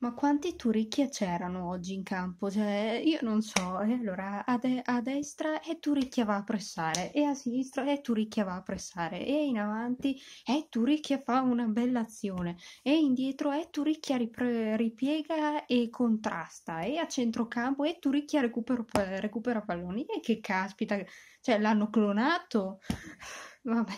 Ma quanti Turicchia c'erano oggi in campo? Cioè, io non so. E allora a, de- a destra e Turicchia va a pressare, e a sinistra e Turicchia va a pressare, e in avanti e Turicchia fa una bella azione, e indietro e Turicchia ripre- ripiega e contrasta, e a centrocampo e Turicchia recupera, recupera palloni. E che caspita, cioè l'hanno clonato? Vabbè,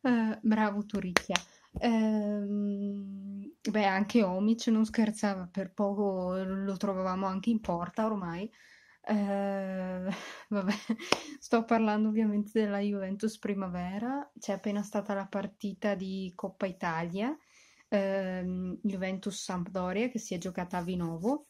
uh, bravo Turicchia. Ehm, beh, anche Omic non scherzava, per poco lo trovavamo anche in porta ormai. Ehm, vabbè, sto parlando ovviamente della Juventus Primavera, c'è appena stata la partita di Coppa Italia, ehm, Juventus-Sampdoria che si è giocata a Vinovo.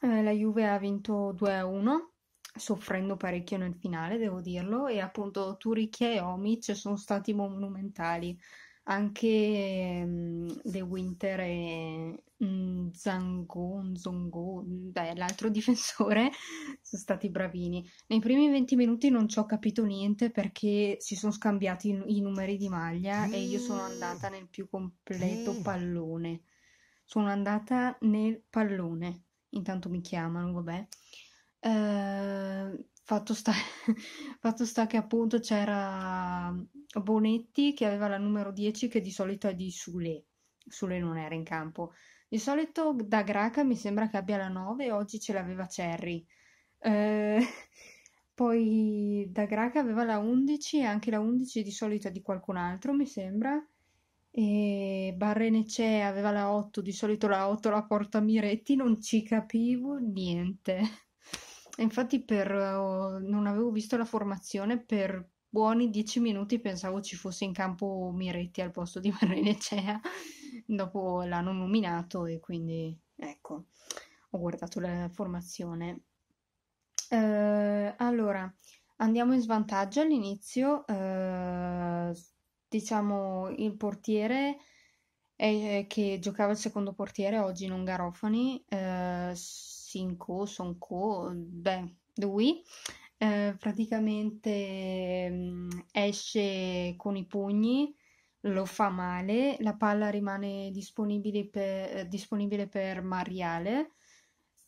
Eh, la Juve ha vinto 2-1 soffrendo parecchio nel finale, devo dirlo, e appunto Turicchia e Omic sono stati monumentali. Anche mhmm, De Winter e mhmm, Zango, Nzongo, mm, beh, l'altro difensore, sono stati bravini. Nei primi 20 minuti non ci ho capito niente perché si sono scambiati i, i numeri di maglia e io sono andata nel più completo eh. pallone. Sono andata nel pallone. Intanto mi chiamano, vabbè. Ehm fatto sta, fatto sta che appunto c'era mhmm, Bonetti che aveva la numero 10 che di solito è di Sule, Sule non era in campo. Di solito da Graca mi sembra che abbia la 9, oggi ce l'aveva Cherry. Eh, poi da Graca aveva la 11 e anche la 11 di solito è di qualcun altro, mi sembra. E Barrenecè aveva la 8, di solito la 8 la porta Miretti, non ci capivo niente. Infatti per, uh, non avevo visto la formazione, per buoni dieci minuti pensavo ci fosse in campo Miretti al posto di Marlene Cea. dopo l'hanno nominato e quindi ecco, ho guardato la formazione. Uh, allora, andiamo in svantaggio all'inizio, uh, diciamo il portiere eh, che giocava il secondo portiere oggi non Garofani. Uh, Sinco, Sonco, beh, lui eh, praticamente mh, mm, esce con i pugni, lo fa male, la palla rimane disponibile per, eh, disponibile per Mariale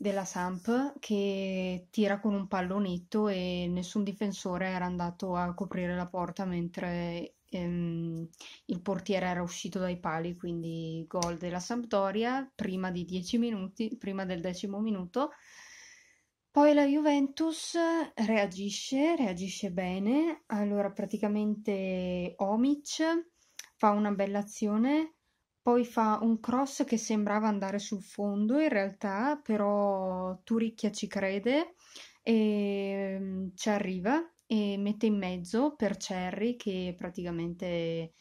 della Samp che tira con un pallonetto e nessun difensore era andato a coprire la porta mentre ehm, il portiere era uscito dai pali, quindi gol della Sampdoria prima, di 10 minuti, prima del decimo minuto. Poi la Juventus reagisce, reagisce bene, allora praticamente Omic fa una bella azione poi fa un cross che sembrava andare sul fondo in realtà, però Turicchia ci crede e mm, ci arriva e mette in mezzo per Cherry che praticamente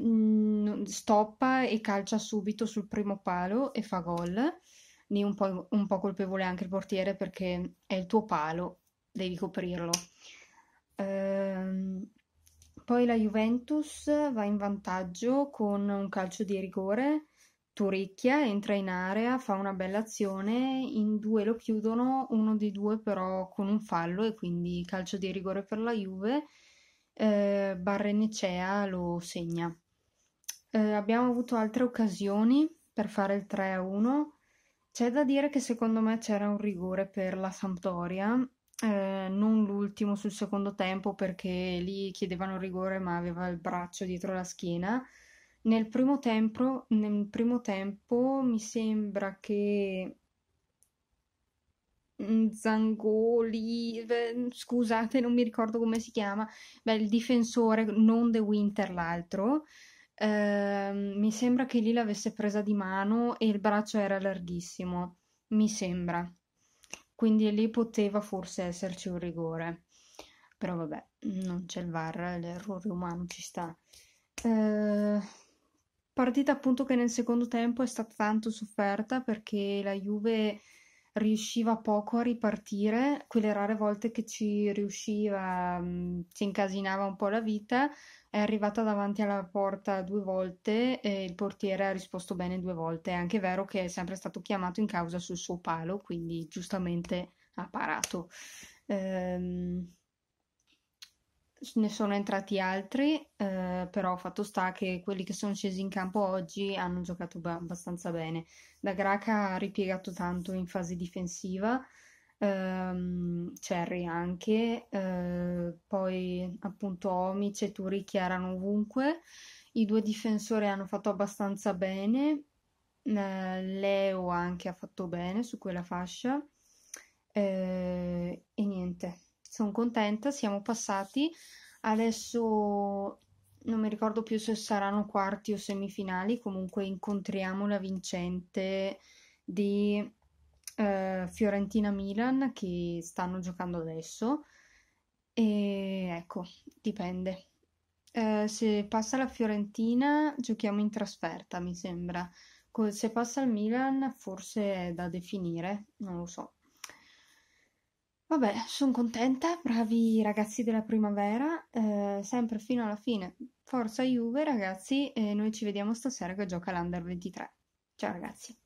mm, stoppa e calcia subito sul primo palo e fa gol. Lì un un po colpevole anche il portiere perché è il tuo palo, devi coprirlo. Ehm, poi la Juventus va in vantaggio con un calcio di rigore, Turicchia entra in area, fa una bella azione, in due lo chiudono, uno di due però con un fallo e quindi calcio di rigore per la Juve, eh, Barrenecea lo segna. Eh, abbiamo avuto altre occasioni per fare il 3-1, c'è da dire che secondo me c'era un rigore per la Sampdoria eh, non l'ultimo sul secondo tempo perché lì chiedevano rigore ma aveva il braccio dietro la schiena. Nel primo tempo, nel primo tempo mi sembra che Zangoli, scusate, non mi ricordo come si chiama, beh, il difensore, non The Winter l'altro, eh, mi sembra che lì l'avesse presa di mano e il braccio era larghissimo, mi sembra quindi lì poteva forse esserci un rigore. Però vabbè, non c'è il VAR, l'errore umano ci sta. Eh, partita appunto che nel secondo tempo è stata tanto sofferta perché la Juve riusciva poco a ripartire, quelle rare volte che ci riusciva, mh, mm, si incasinava un po' la vita, è arrivata davanti alla porta due volte e il portiere ha risposto bene due volte. È anche vero che è sempre stato chiamato in causa sul suo palo, quindi giustamente ha parato. Ehm, ne sono entrati altri, eh, però fatto sta che quelli che sono scesi in campo oggi hanno giocato ba- abbastanza bene. Da Graca ha ripiegato tanto in fase difensiva, ehm, Cherry anche, eh, poi appunto Omic e Turicchi erano ovunque. I due difensori hanno fatto abbastanza bene, eh, Leo anche ha fatto bene su quella fascia eh, e niente sono contenta, siamo passati. Adesso non mi ricordo più se saranno quarti o semifinali, comunque incontriamo la vincente di eh, Fiorentina-Milan che stanno giocando adesso. E ecco, dipende. Eh, se passa la Fiorentina giochiamo in trasferta, mi sembra. Se passa il Milan forse è da definire, non lo so. Vabbè, sono contenta, bravi ragazzi della primavera, eh, sempre fino alla fine. Forza Juve, ragazzi, e noi ci vediamo stasera che gioca l'Under 23. Ciao ragazzi.